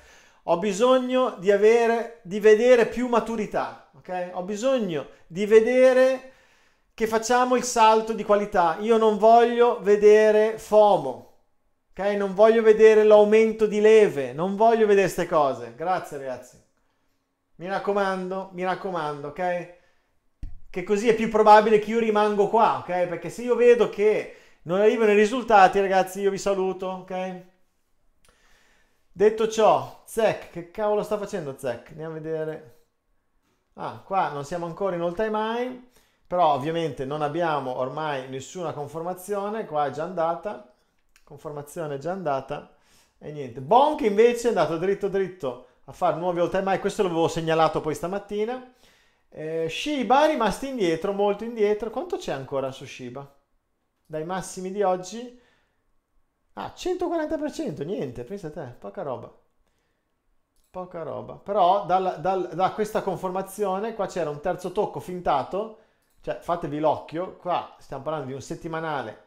ho bisogno di avere, di vedere più maturità, ok? Ho bisogno di vedere che facciamo il salto di qualità. Io non voglio vedere FOMO, ok? Non voglio vedere l'aumento di leve, non voglio vedere queste cose. Grazie, ragazzi. Mi raccomando, mi raccomando, ok? Che così è più probabile che io rimango qua, ok? Perché se io vedo che non arrivano i risultati, ragazzi, io vi saluto, ok? Detto ciò, Zek, che cavolo sta facendo Zek? Andiamo a vedere. Ah, qua non siamo ancora in all time high, però ovviamente non abbiamo ormai nessuna conformazione, qua è già andata, conformazione è già andata, e niente. Bonk invece è andato dritto dritto a fare nuovi all-time high, questo l'avevo segnalato poi stamattina. Eh, Shiba è rimasto indietro, molto indietro. Quanto c'è ancora su Shiba? Dai massimi di oggi? Ah, 140%, niente, pensa a te, poca roba. Poca roba. Però dal, dal, da questa conformazione qua c'era un terzo tocco fintato, cioè fatevi l'occhio, qua stiamo parlando di un settimanale,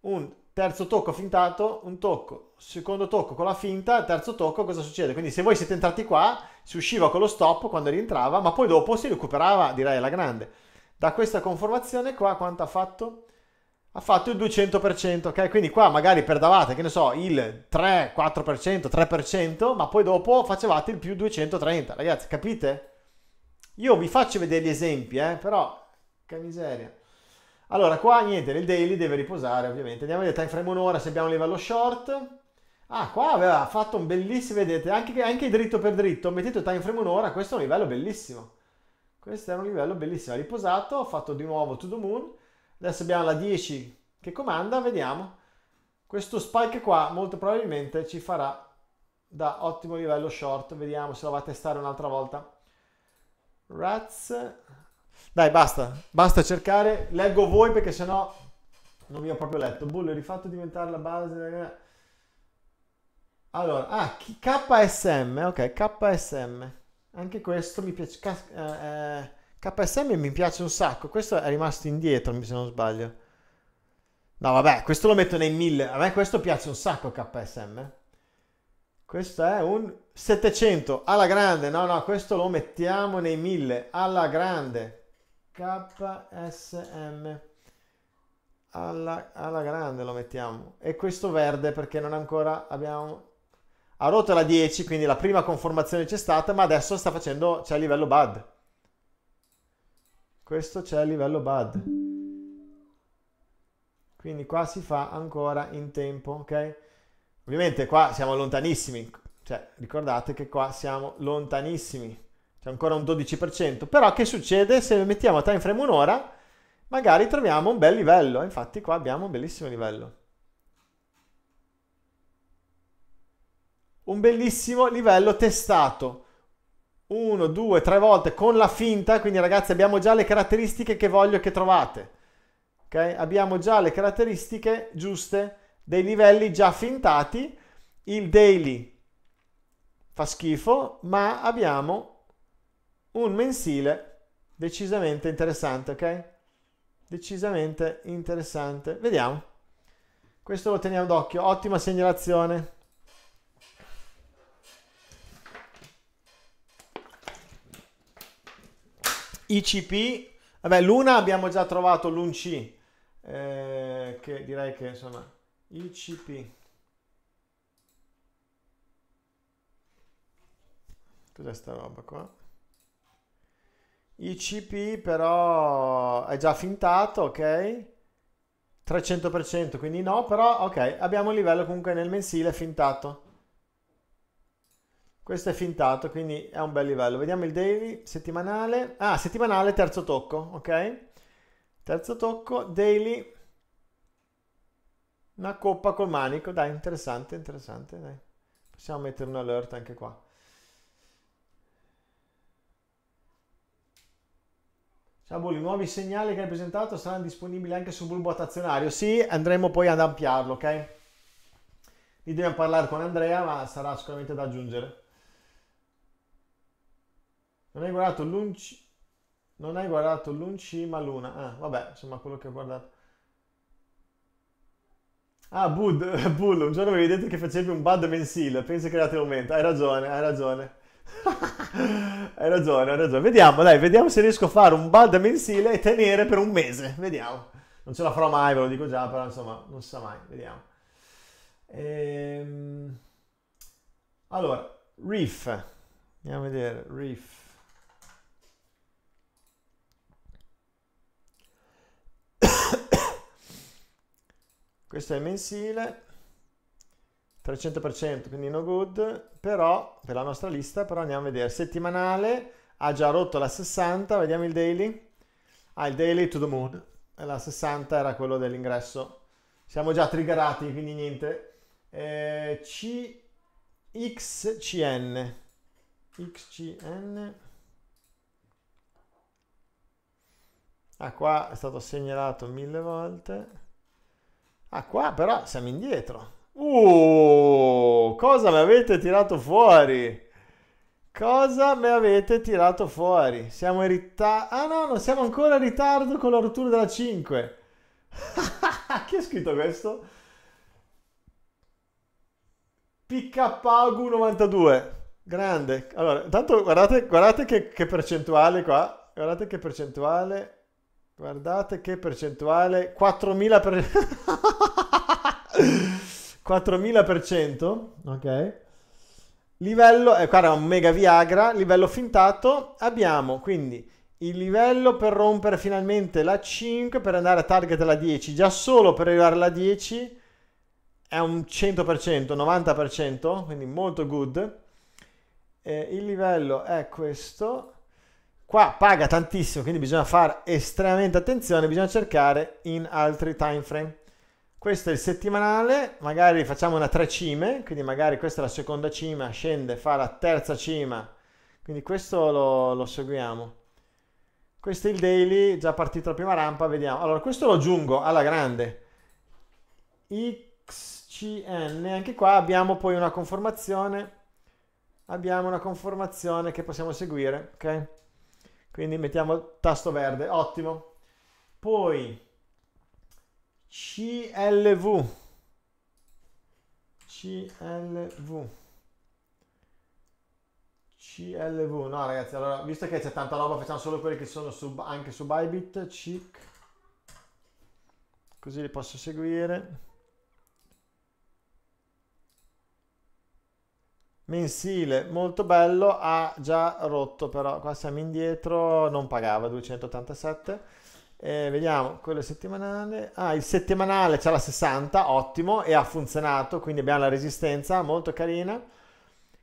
un terzo tocco fintato, un tocco, secondo tocco con la finta, terzo tocco, cosa succede? Quindi se voi siete entrati qua, si usciva con lo stop quando rientrava, ma poi dopo si recuperava, direi, alla grande. Da questa conformazione qua quanto ha fatto? Ha fatto il 200%, ok? Quindi qua magari perdavate, che ne so, il 3, 4%, 3%, ma poi dopo facevate il più 230, ragazzi, capite? Io vi faccio vedere gli esempi, eh, però, che miseria. Allora, qua niente, nel daily deve riposare ovviamente. Andiamo a vedere time frame un'ora se abbiamo livello short. Ah, qua aveva fatto un bellissimo, vedete, anche, anche dritto per dritto, mettete time frame un'ora, questo è un livello bellissimo. Questo è un livello bellissimo, ha riposato, ha fatto di nuovo to the moon. Adesso abbiamo la 10 che comanda, vediamo. Questo spike qua molto probabilmente ci farà da ottimo livello short, vediamo se lo va a testare un'altra volta. Rats, dai, basta, basta cercare. Leggo voi perché sennò non vi ho proprio letto. Bullo, rifatto diventare la base. Allora, ah, KSM, ok, KSM. Anche questo mi piace. Eh, eh, KSM mi piace un sacco. Questo è rimasto indietro, se non sbaglio. No, vabbè, questo lo metto nei 1000. A me questo piace un sacco KSM. Questo è un 700 alla grande. No, no, questo lo mettiamo nei 1000 alla grande. KSM alla, alla grande lo mettiamo e questo verde perché non ancora abbiamo ha rotto la 10 quindi la prima conformazione c'è stata ma adesso sta facendo c'è a livello bad questo c'è a livello bad quindi qua si fa ancora in tempo ok ovviamente qua siamo lontanissimi cioè ricordate che qua siamo lontanissimi c'è ancora un 12%, però che succede se mettiamo a time frame un'ora? Magari troviamo un bel livello, infatti qua abbiamo un bellissimo livello. Un bellissimo livello testato. Uno, due, tre volte con la finta, quindi ragazzi abbiamo già le caratteristiche che voglio che trovate. Okay? Abbiamo già le caratteristiche giuste dei livelli già fintati. Il daily fa schifo, ma abbiamo un mensile decisamente interessante, ok? Decisamente interessante. Vediamo. Questo lo teniamo d'occhio, ottima segnalazione. ICP, vabbè, l'una abbiamo già trovato l'UNC, eh, che direi che insomma, ICP. Cos'è sta roba qua? ICP però è già fintato, ok? 300% quindi no, però ok, abbiamo un livello comunque nel mensile fintato. Questo è fintato, quindi è un bel livello. Vediamo il daily, settimanale. Ah, settimanale, terzo tocco, ok? Terzo tocco, daily. Una coppa col manico, dai, interessante, interessante, dai. Possiamo mettere un alert anche qua. Ciao, i nuovi segnali che hai presentato saranno disponibili anche sul bulbo attazionario. Sì, andremo poi ad ampliarlo, ok? Lì dobbiamo parlare con Andrea, ma sarà sicuramente da aggiungere. Non hai guardato l'unci... Non hai guardato ma luna. Ah, vabbè, insomma, quello che ho guardato. Ah, Bud, Bull, un giorno mi avevi detto che facevi un bad mensile. Penso che era te momento. Hai ragione, hai ragione. hai ragione, hai ragione. Vediamo, dai, vediamo se riesco a fare un bad mensile e tenere per un mese. Vediamo. Non ce la farò mai, ve lo dico già, però insomma, non si sa mai. Vediamo. Ehm... Allora, Reef. Andiamo a vedere, Reef. Questo è il mensile. 300% quindi no good però per la nostra lista però andiamo a vedere settimanale ha già rotto la 60 vediamo il daily ah il daily to the moon la 60 era quello dell'ingresso siamo già triggerati quindi niente eh, C XCN ah qua è stato segnalato mille volte ah qua però siamo indietro Uh, cosa mi avete tirato fuori? Cosa mi avete tirato fuori? Siamo in ritardo. Ah no, non siamo ancora in ritardo con la rottura della 5. Chi ha scritto questo? pkpag 92 Grande. Allora, intanto guardate, guardate che, che percentuale qua. Guardate che percentuale. Guardate che percentuale. 4000 per... 4000%, ok? Livello, eh, qua un mega Viagra, livello fintato, abbiamo quindi il livello per rompere finalmente la 5, per andare a target la 10, già solo per arrivare alla 10 è un 100%, 90%, quindi molto good. Eh, il livello è questo. Qua paga tantissimo, quindi bisogna fare estremamente attenzione, bisogna cercare in altri time frame questo è il settimanale, magari facciamo una tre cime, quindi magari questa è la seconda cima, scende, fa la terza cima, quindi questo lo, lo seguiamo. Questo è il daily, già partito la prima rampa, vediamo. Allora, questo lo aggiungo alla grande. XCN, anche qua abbiamo poi una conformazione, abbiamo una conformazione che possiamo seguire, ok? Quindi mettiamo tasto verde, ottimo. Poi CLV CLV CLV no ragazzi allora visto che c'è tanta roba facciamo solo quelli che sono su, anche su Bybit CIC così li posso seguire mensile molto bello ha già rotto però qua siamo indietro non pagava 287 eh, vediamo, quello settimanale. Ah, il settimanale c'ha la 60, ottimo, e ha funzionato, quindi abbiamo la resistenza, molto carina.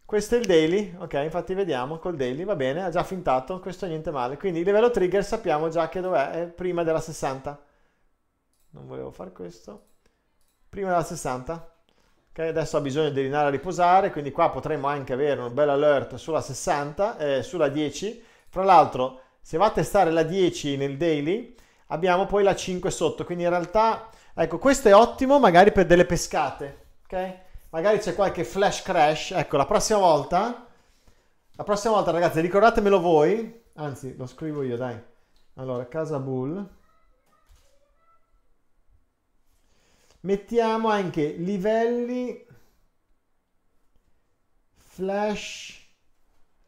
Questo è il daily, ok, infatti vediamo col daily, va bene, ha già fintato, questo niente male. Quindi il livello trigger sappiamo già che dov'è, è prima della 60. Non volevo fare questo. Prima della 60. Ok, adesso ha bisogno di andare a riposare, quindi qua potremmo anche avere un bel alert sulla 60, eh, sulla 10. Fra l'altro, se va a testare la 10 nel daily, abbiamo poi la 5 sotto, quindi in realtà, ecco, questo è ottimo magari per delle pescate, ok? Magari c'è qualche flash crash, ecco, la prossima volta, la prossima volta ragazzi, ricordatemelo voi, anzi, lo scrivo io, dai. Allora, casa bull. Mettiamo anche livelli flash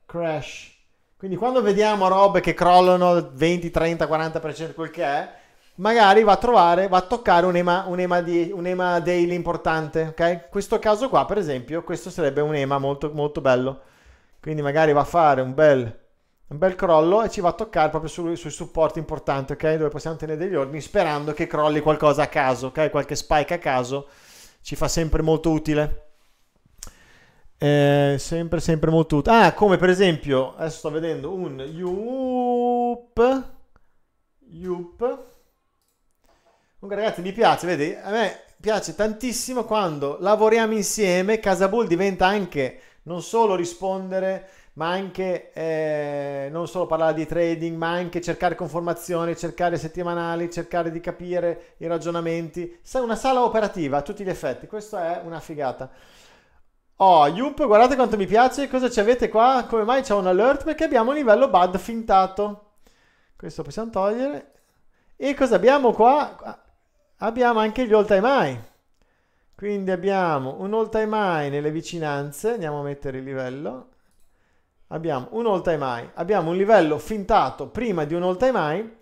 crash quindi quando vediamo robe che crollano 20, 30, 40% quel che è, magari va a trovare, va a toccare un EMA, un EMA, di, un EMA daily importante, ok? In questo caso qua, per esempio, questo sarebbe un EMA molto, molto bello. Quindi magari va a fare un bel, un bel crollo e ci va a toccare proprio su, sui supporti importanti, ok? Dove possiamo tenere degli ordini sperando che crolli qualcosa a caso, ok? Qualche spike a caso ci fa sempre molto utile. Eh, sempre, sempre molto utile. Ah, come per esempio, adesso sto vedendo un Yup. Yup. Comunque ragazzi, mi piace, vedi, a me piace tantissimo quando lavoriamo insieme, Casabull diventa anche non solo rispondere, ma anche eh, non solo parlare di trading, ma anche cercare conformazioni, cercare settimanali, cercare di capire i ragionamenti. Sai, una sala operativa a tutti gli effetti, questa è una figata. Oh, Yup, guardate quanto mi piace. Cosa ci avete qua? Come mai c'è un alert? Perché abbiamo un livello bad fintato. Questo possiamo togliere. E cosa abbiamo qua? Abbiamo anche gli all time high. Quindi abbiamo un all time high nelle vicinanze. Andiamo a mettere il livello. Abbiamo un all time high. Abbiamo un livello fintato prima di un all time high.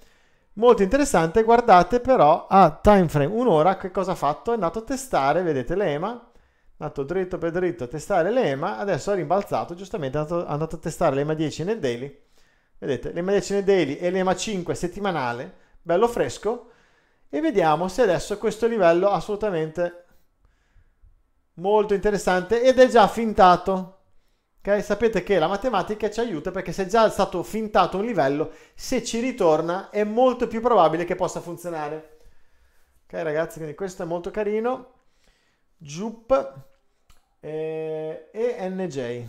Molto interessante. Guardate però a time frame un'ora che cosa ha fatto. È andato a testare, vedete l'EMA andato dritto per dritto a testare l'EMA, adesso ha rimbalzato, giustamente è andato, è andato a testare l'EMA 10 nel daily, vedete, l'EMA 10 nel daily e l'EMA 5 settimanale, bello fresco, e vediamo se adesso questo livello assolutamente molto interessante ed è già fintato. Okay? Sapete che la matematica ci aiuta perché se è già stato fintato un livello, se ci ritorna è molto più probabile che possa funzionare. Ok ragazzi, quindi questo è molto carino. Jup eh, e NJ.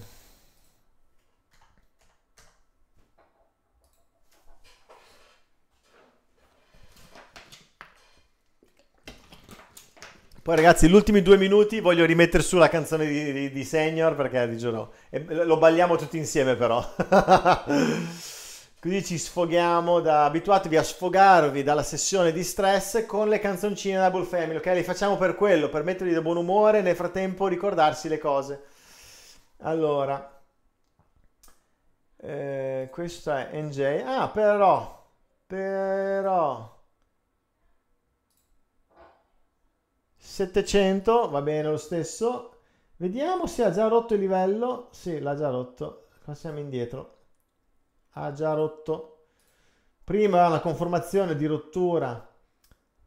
Poi ragazzi, gli ultimi due minuti voglio rimettere su la canzone di, di, di Senior perché di giuro, no. Eh, lo balliamo tutti insieme però. Così ci sfoghiamo, da, abituatevi a sfogarvi dalla sessione di stress con le canzoncine da Bull Family, ok? Le facciamo per quello, per mettervi da buon umore e nel frattempo ricordarsi le cose. Allora, eh, questo è NJ. Ah, però, però, 700, va bene lo stesso. Vediamo se ha già rotto il livello. Sì, l'ha già rotto. Qua siamo indietro ha già rotto prima la conformazione di rottura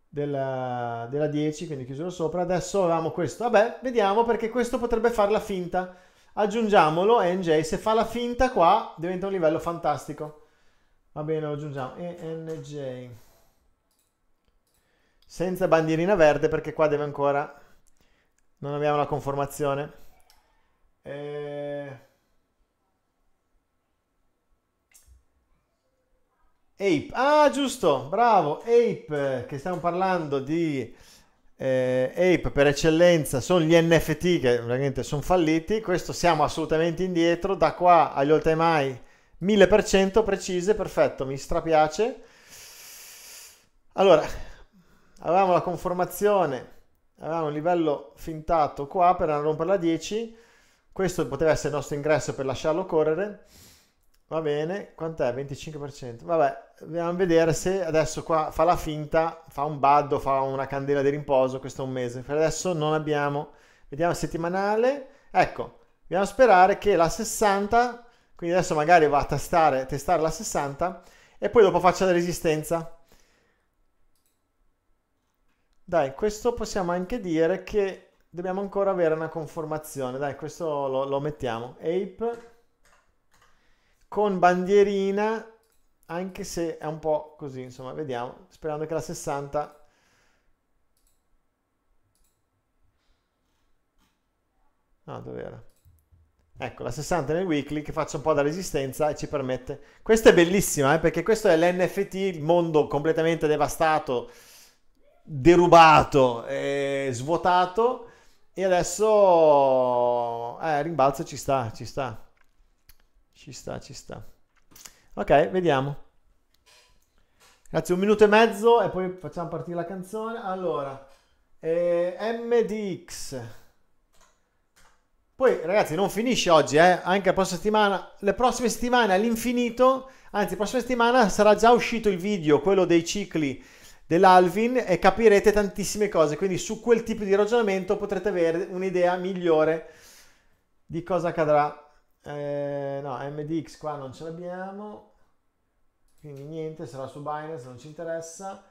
della, della 10 quindi chiusura sopra adesso avevamo questo vabbè vediamo perché questo potrebbe fare la finta aggiungiamolo NJ se fa la finta qua diventa un livello fantastico va bene lo aggiungiamo ENJ senza bandierina verde perché qua deve ancora non abbiamo la conformazione eh Ape. Ah, giusto, bravo, Ape, che stiamo parlando di eh, Ape per eccellenza, sono gli NFT che veramente sono falliti, questo siamo assolutamente indietro, da qua agli all time high 1000% precise, perfetto, mi strapiace. Allora, avevamo la conformazione, avevamo un livello fintato qua per non romperla 10, questo poteva essere il nostro ingresso per lasciarlo correre, va bene, quant'è? 25%, vabbè, dobbiamo vedere se adesso qua fa la finta, fa un baddo, fa una candela di riposo, questo è un mese. Per adesso non abbiamo, vediamo settimanale, ecco, dobbiamo sperare che la 60, quindi adesso magari va a testare, testare la 60 e poi dopo faccia la resistenza. Dai, questo possiamo anche dire che dobbiamo ancora avere una conformazione. Dai, questo lo, lo mettiamo. Ape con bandierina anche se è un po' così, insomma, vediamo, sperando che la 60 Ah, dov'era? Ecco, la 60 nel weekly che faccia un po' da resistenza e ci permette. Questa è bellissima, eh, perché questo è l'NFT, il mondo completamente devastato, derubato, eh, svuotato e adesso eh, rimbalzo ci sta, ci sta. Ci sta, ci sta. Ok, vediamo. Grazie, un minuto e mezzo e poi facciamo partire la canzone. Allora, eh, MDX. Poi ragazzi non finisce oggi, eh? anche la prossima settimana, le prossime settimane all'infinito, anzi la prossima settimana sarà già uscito il video, quello dei cicli dell'Alvin e capirete tantissime cose, quindi su quel tipo di ragionamento potrete avere un'idea migliore di cosa accadrà eh, no, MDX qua non ce l'abbiamo, quindi niente, sarà su Binance, non ci interessa.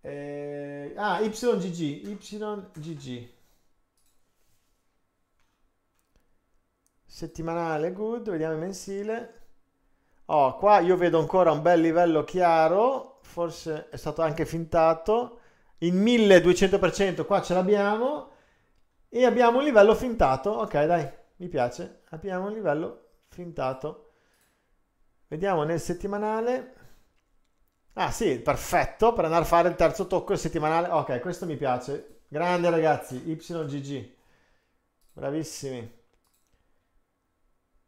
Eh, ah, YGG, YGG. Settimanale, good, vediamo il mensile. Oh, qua io vedo ancora un bel livello chiaro, forse è stato anche fintato. In 1200% qua ce l'abbiamo e abbiamo un livello fintato. Ok, dai mi piace, abbiamo un livello fintato. Vediamo nel settimanale. Ah sì, perfetto, per andare a fare il terzo tocco il settimanale. Ok, questo mi piace. Grande ragazzi, YGG. Bravissimi.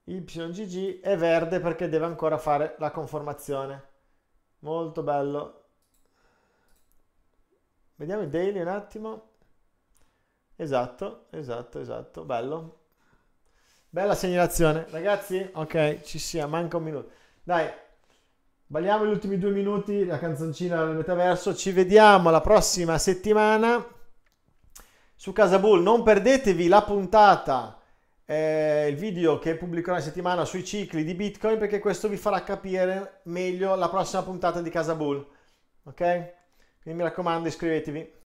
YGG è verde perché deve ancora fare la conformazione. Molto bello. Vediamo il daily un attimo. Esatto, esatto, esatto, bello. Bella segnalazione. Ragazzi, ok, ci sia, manca un minuto. Dai, balliamo gli ultimi due minuti, la canzoncina del metaverso. Ci vediamo la prossima settimana su Casa Bull. Non perdetevi la puntata, eh, il video che pubblicherò la settimana sui cicli di Bitcoin perché questo vi farà capire meglio la prossima puntata di Casa Bull. Ok? Quindi mi raccomando, iscrivetevi.